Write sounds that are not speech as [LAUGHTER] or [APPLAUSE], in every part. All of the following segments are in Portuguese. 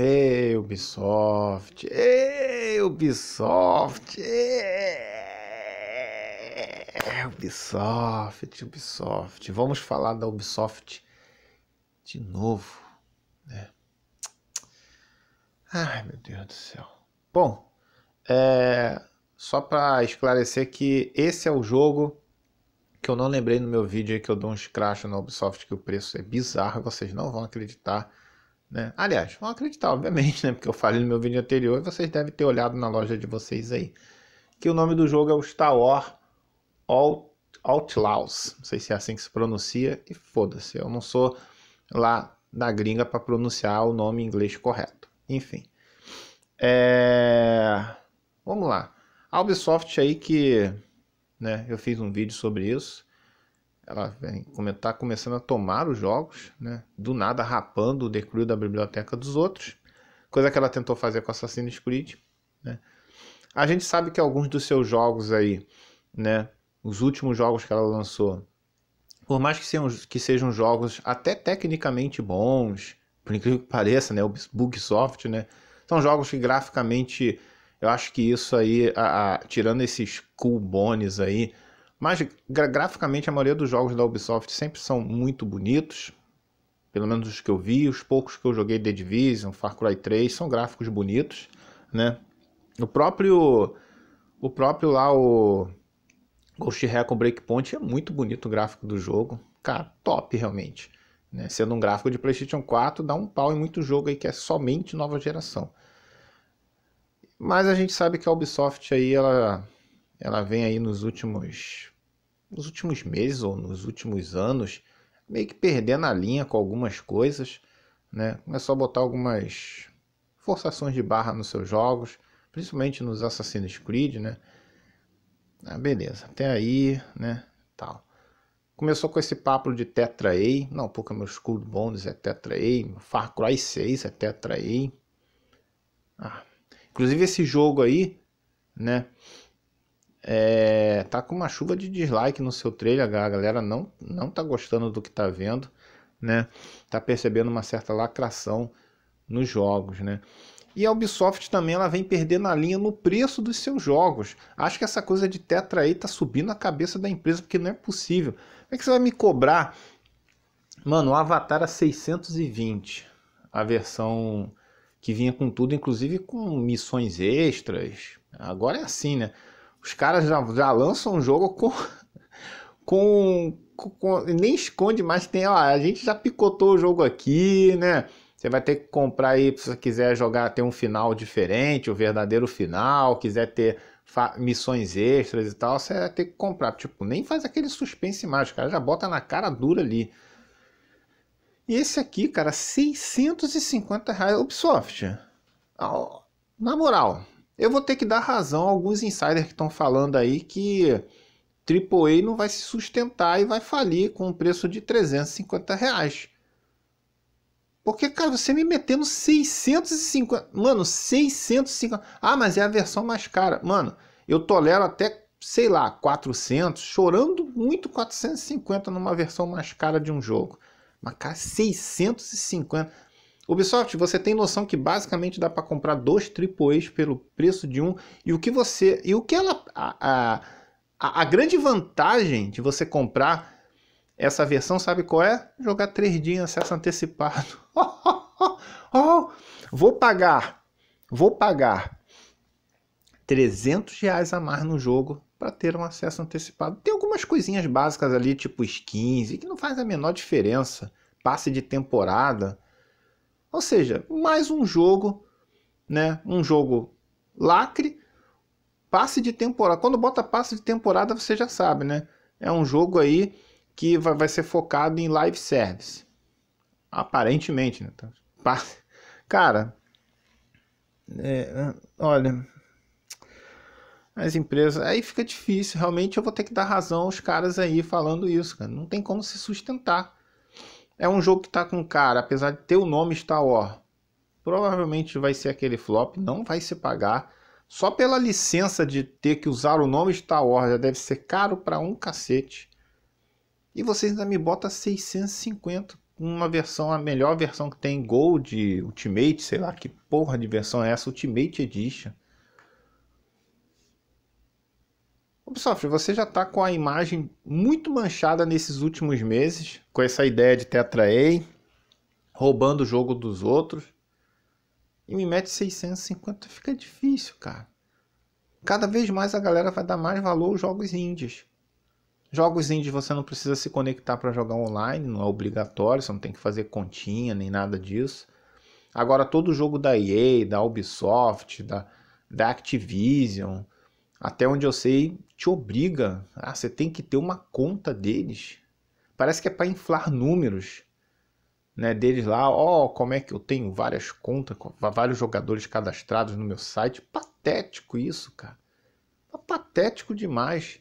Ei, Ubisoft! Ei, Ubisoft! Ei, Ubisoft, Ubisoft. Vamos falar da Ubisoft de novo, né? Ai, meu Deus do céu. Bom, é, só para esclarecer que esse é o jogo que eu não lembrei no meu vídeo que eu dou uns crachos na Ubisoft que o preço é bizarro, vocês não vão acreditar né? Aliás, vão acreditar, obviamente, né? Porque eu falei no meu vídeo anterior e vocês devem ter olhado na loja de vocês aí. Que o nome do jogo é o Star Wars Out, Outlaws. Não sei se é assim que se pronuncia e foda-se. Eu não sou lá da gringa para pronunciar o nome em inglês correto. Enfim. É... Vamos lá. A Ubisoft aí que... Né, eu fiz um vídeo sobre isso ela vem tá começando a tomar os jogos, né? Do nada rapando o declínio da biblioteca dos outros, coisa que ela tentou fazer com Assassin's Creed, né? A gente sabe que alguns dos seus jogos aí, né? Os últimos jogos que ela lançou, por mais que sejam, que sejam jogos até tecnicamente bons, por incrível que pareça, né? O Bugsoft, né? São jogos que graficamente, eu acho que isso aí, a, a, tirando esses cool bones aí, mas graficamente a maioria dos jogos da Ubisoft sempre são muito bonitos. Pelo menos os que eu vi, os poucos que eu joguei The Division, Far Cry 3, são gráficos bonitos, né? O próprio o próprio lá o Ghost Recon Breakpoint é muito bonito o gráfico do jogo. Cara, top realmente. Né? Sendo um gráfico de PlayStation 4, dá um pau em muito jogo aí que é somente nova geração. Mas a gente sabe que a Ubisoft aí ela ela vem aí nos últimos nos últimos meses ou nos últimos anos meio que perdendo a linha com algumas coisas, né? Começou a botar algumas forçações de barra nos seus jogos, principalmente nos Assassin's Creed, né? Ah, beleza, até aí, né? Tal. Começou com esse papo de Tetra A, não, porque meu Skull bondes é Tetra A, Far Cry 6 é Tetra A. Ah. Inclusive esse jogo aí, né? É, tá com uma chuva de dislike no seu trailer, a galera não, não tá gostando do que tá vendo, né? Tá percebendo uma certa lacração nos jogos, né? E a Ubisoft também ela vem perdendo a linha no preço dos seus jogos. Acho que essa coisa de Tetra aí tá subindo a cabeça da empresa, porque não é possível. Como é que você vai me cobrar? Mano, o Avatar a 620, a versão que vinha com tudo, inclusive com missões extras. Agora é assim, né? Os caras já, já lançam um jogo com, [LAUGHS] com, com, Nem esconde mais, tem. Ó, a gente já picotou o jogo aqui, né? Você vai ter que comprar aí se você quiser jogar, ter um final diferente, o verdadeiro final, quiser ter missões extras e tal, você vai ter que comprar. Tipo, nem faz aquele suspense mais, cara. Já bota na cara dura ali. E esse aqui, cara, 650 reais. Ubisoft, na moral, eu vou ter que dar razão a alguns insiders que estão falando aí que AAA não vai se sustentar e vai falir com um preço de 350 reais. Porque, cara, você me metendo 650. Mano, 650. Ah, mas é a versão mais cara. Mano, eu tolero até, sei lá, 400. Chorando muito 450 numa versão mais cara de um jogo. Mas, cara, 650. Ubisoft, você tem noção que basicamente dá para comprar dois AAAs pelo preço de um e o que você e o que ela a, a, a grande vantagem de você comprar essa versão, sabe qual é? Jogar três dias em acesso antecipado. Oh, [LAUGHS] oh, oh, vou pagar, vou pagar 300 reais a mais no jogo para ter um acesso antecipado. Tem algumas coisinhas básicas ali, tipo skins, que não faz a menor diferença. Passe de temporada ou seja, mais um jogo, né? Um jogo lacre, passe de temporada. Quando bota passe de temporada, você já sabe, né? É um jogo aí que vai, vai ser focado em live service. Aparentemente, né? Tá, [LAUGHS] cara, é, ah, olha, as empresas. Aí fica difícil, realmente eu vou ter que dar razão aos caras aí falando isso, cara. Não tem como se sustentar. É um jogo que está com cara, apesar de ter o nome Star Wars. Provavelmente vai ser aquele flop, não vai se pagar. Só pela licença de ter que usar o nome Star Wars já deve ser caro para um cacete. E vocês ainda me botam 650 uma versão, a melhor versão que tem Gold, Ultimate, sei lá que porra de versão é essa, Ultimate Edition. Ubisoft, você já está com a imagem muito manchada nesses últimos meses, com essa ideia de Tetra A, roubando o jogo dos outros. E me mete 650, fica difícil, cara. Cada vez mais a galera vai dar mais valor aos jogos indies. Jogos indies você não precisa se conectar para jogar online, não é obrigatório, você não tem que fazer continha nem nada disso. Agora todo jogo da EA, da Ubisoft, da, da Activision, até onde eu sei, te obriga. Ah, você tem que ter uma conta deles. Parece que é para inflar números. Né, deles lá, ó, oh, como é que eu tenho várias contas, vários jogadores cadastrados no meu site. Patético isso, cara. Patético demais.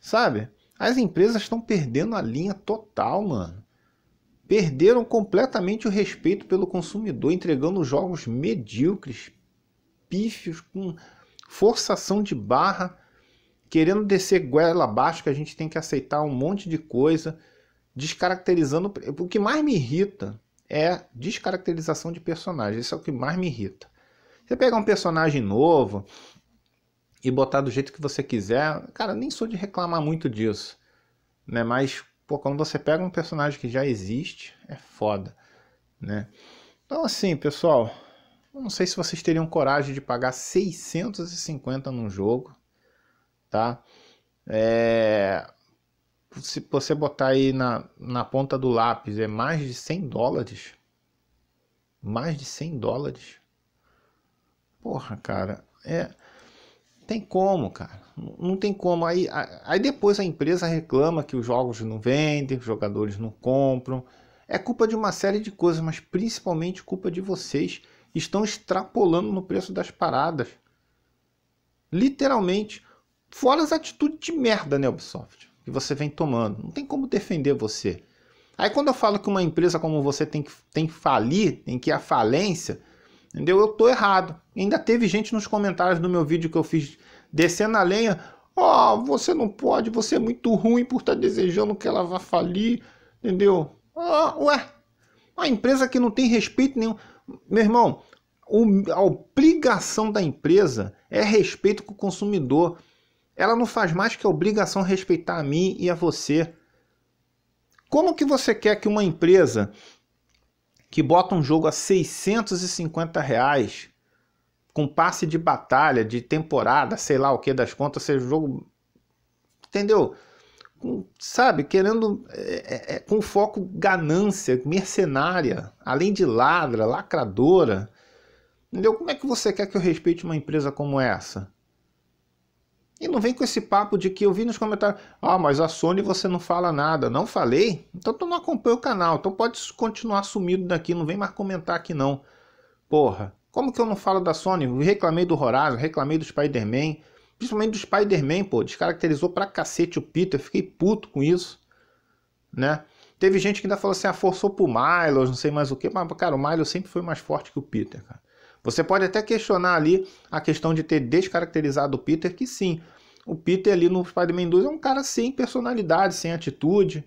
Sabe? As empresas estão perdendo a linha total, mano. Perderam completamente o respeito pelo consumidor, entregando jogos medíocres, pífios, com forçação de barra, querendo descer goela abaixo, que a gente tem que aceitar um monte de coisa, descaracterizando. O que mais me irrita é descaracterização de personagem. Isso é o que mais me irrita. Você pegar um personagem novo e botar do jeito que você quiser, cara, nem sou de reclamar muito disso, né? Mas pô, quando você pega um personagem que já existe, é foda, né? Então assim, pessoal, eu não sei se vocês teriam coragem de pagar 650 num jogo, tá? É... Se você botar aí na, na ponta do lápis, é mais de 100 dólares. Mais de 100 dólares. Porra, cara, é tem como, cara. Não tem como. Aí, aí depois a empresa reclama que os jogos não vendem, os jogadores não compram. É culpa de uma série de coisas, mas principalmente culpa de vocês estão extrapolando no preço das paradas. Literalmente. Fora as atitudes de merda, né, Ubisoft? Que você vem tomando. Não tem como defender você. Aí quando eu falo que uma empresa como você tem que, tem que falir, tem que ir à falência, entendeu? Eu tô errado. Ainda teve gente nos comentários do meu vídeo que eu fiz descendo a lenha. Ó, oh, você não pode, você é muito ruim por estar tá desejando que ela vá falir, entendeu? oh, ué, uma empresa que não tem respeito nenhum. Meu irmão, a obrigação da empresa é respeito com o consumidor. Ela não faz mais que a obrigação respeitar a mim e a você. Como que você quer que uma empresa que bota um jogo a 650 reais com passe de batalha, de temporada, sei lá o que das contas, seja um jogo. Entendeu? sabe, querendo é, é, é, com foco ganância, mercenária, além de ladra, lacradora. Entendeu? Como é que você quer que eu respeite uma empresa como essa? E não vem com esse papo de que eu vi nos comentários, ah, mas a Sony você não fala nada. Não falei? Então tu não acompanha o canal, então pode continuar sumido daqui, não vem mais comentar aqui não. Porra, como que eu não falo da Sony? Eu reclamei do Horizon, reclamei do Spider-Man, Principalmente do Spider-Man, pô. Descaracterizou pra cacete o Peter. fiquei puto com isso, né? Teve gente que ainda falou assim, ah, forçou pro Miles, não sei mais o que. Mas, cara, o Miles sempre foi mais forte que o Peter, cara. Você pode até questionar ali a questão de ter descaracterizado o Peter, que sim. O Peter ali no Spider-Man 2 é um cara sem personalidade, sem atitude,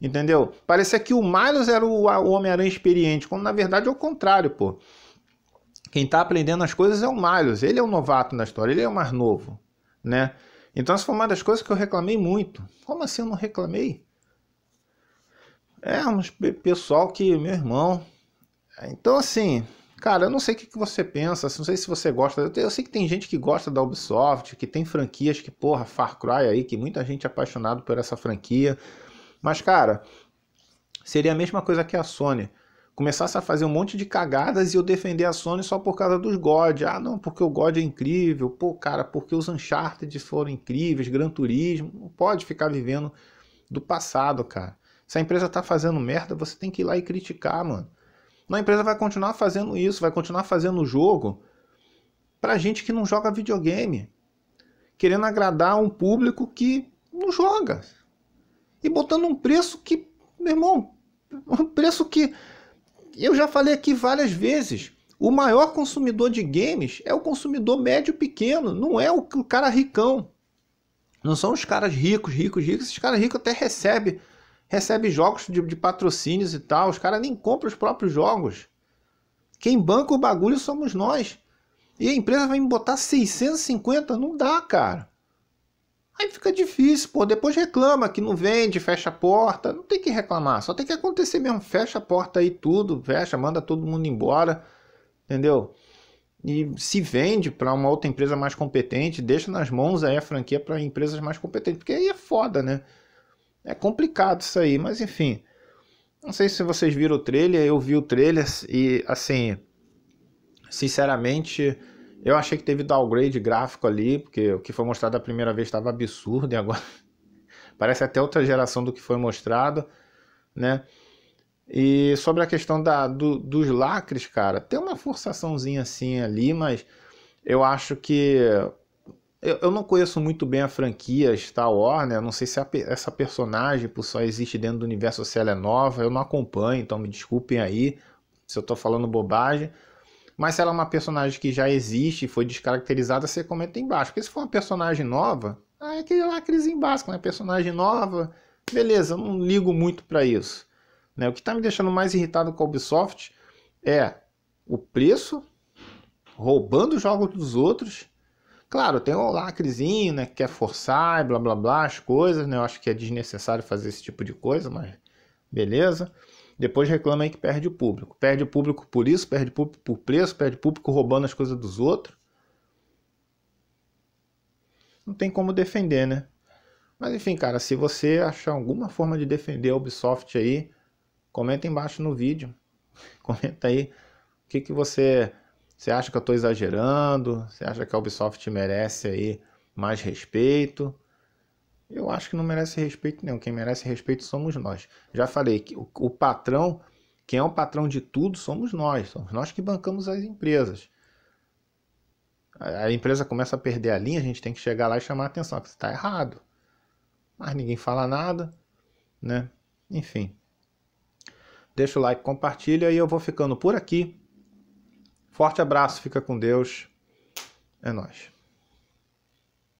entendeu? Parecia que o Miles era o, Homem-Aranha experiente, quando na verdade é o contrário, pô. Quem tá aprendendo as coisas é o Miles, ele é o um novato na história, ele é o mais novo né? Então essa foi uma das coisas que eu reclamei muito. Como assim eu não reclamei? É, um pessoal que, meu irmão... É, então assim, cara, eu não sei o que, você pensa, assim, não sei se você gosta... Eu sei que tem gente que gosta da Ubisoft, que tem franquias que, porra, Far Cry aí, que muita gente é apaixonado por essa franquia. Mas, cara, seria a mesma coisa que a Sony começasse a fazer um monte de cagadas e eu defender a Sony só por causa dos God. Ah, não, porque o God é incrível. Pô, cara, porque os Uncharted foram incríveis, Gran Turismo. Não pode ficar vivendo do passado, cara. Se a empresa tá fazendo merda, você tem que ir lá e criticar, mano. Não, a empresa vai continuar fazendo isso, vai continuar fazendo o jogo pra gente que não joga videogame. Querendo agradar um público que não joga. E botando um preço que, meu irmão, um preço que eu já falei aqui várias vezes, o maior consumidor de games é o consumidor médio pequeno, não é o, cara ricão. Não são os caras ricos, ricos, ricos. Esses caras ricos até recebem recebe jogos de, de patrocínios e tal. Os caras nem compram os próprios jogos. Quem banca o bagulho somos nós. E a empresa vai me botar 650? Não dá, cara. Aí fica difícil, pô. Depois reclama que não vende, fecha a porta. Não tem que reclamar, só tem que acontecer mesmo. Fecha a porta aí tudo, fecha, manda todo mundo embora, entendeu? E se vende para uma outra empresa mais competente, deixa nas mãos aí a franquia para empresas mais competentes, porque aí é foda, né? É complicado isso aí, mas enfim. Não sei se vocês viram o trailer, eu vi o trailer e assim, sinceramente, eu achei que teve downgrade gráfico ali, porque o que foi mostrado a primeira vez estava absurdo e agora [LAUGHS] parece até outra geração do que foi mostrado, né? E sobre a questão da, do, dos lacres, cara, tem uma forçaçãozinha assim ali, mas eu acho que. Eu, eu não conheço muito bem a franquia Star Wars, né? Eu não sei se a, essa personagem por só existe dentro do universo se ela é nova. Eu não acompanho, então me desculpem aí se eu tô falando bobagem. Mas se ela é uma personagem que já existe, e foi descaracterizada, você comenta embaixo. Porque se for uma personagem nova, ah, é lá crise básico, né? Personagem nova, beleza, não ligo muito para isso. Né? O que está me deixando mais irritado com a Ubisoft é o preço, roubando os jogos dos outros. Claro, tem o lacrezinho, né, que quer forçar e blá blá blá as coisas, né? Eu acho que é desnecessário fazer esse tipo de coisa, mas beleza. Depois reclama aí que perde o público. Perde o público por isso, perde o público por preço, perde o público roubando as coisas dos outros. Não tem como defender, né? Mas enfim, cara, se você achar alguma forma de defender a Ubisoft aí, comenta embaixo no vídeo. [LAUGHS] Comenta aí o que, que você. Você acha que eu estou exagerando? Você acha que a Ubisoft merece aí mais respeito? Eu acho que não merece respeito nenhum. Quem merece respeito somos nós. Já falei que o, o patrão, quem é o patrão de tudo, somos nós. Somos nós que bancamos as empresas. A, a empresa começa a perder a linha, a gente tem que chegar lá e chamar a atenção, que está errado. Mas ninguém fala nada, né? Enfim. Deixa o like, compartilha e eu vou ficando por aqui. Forte abraço, fica com Deus. É nós.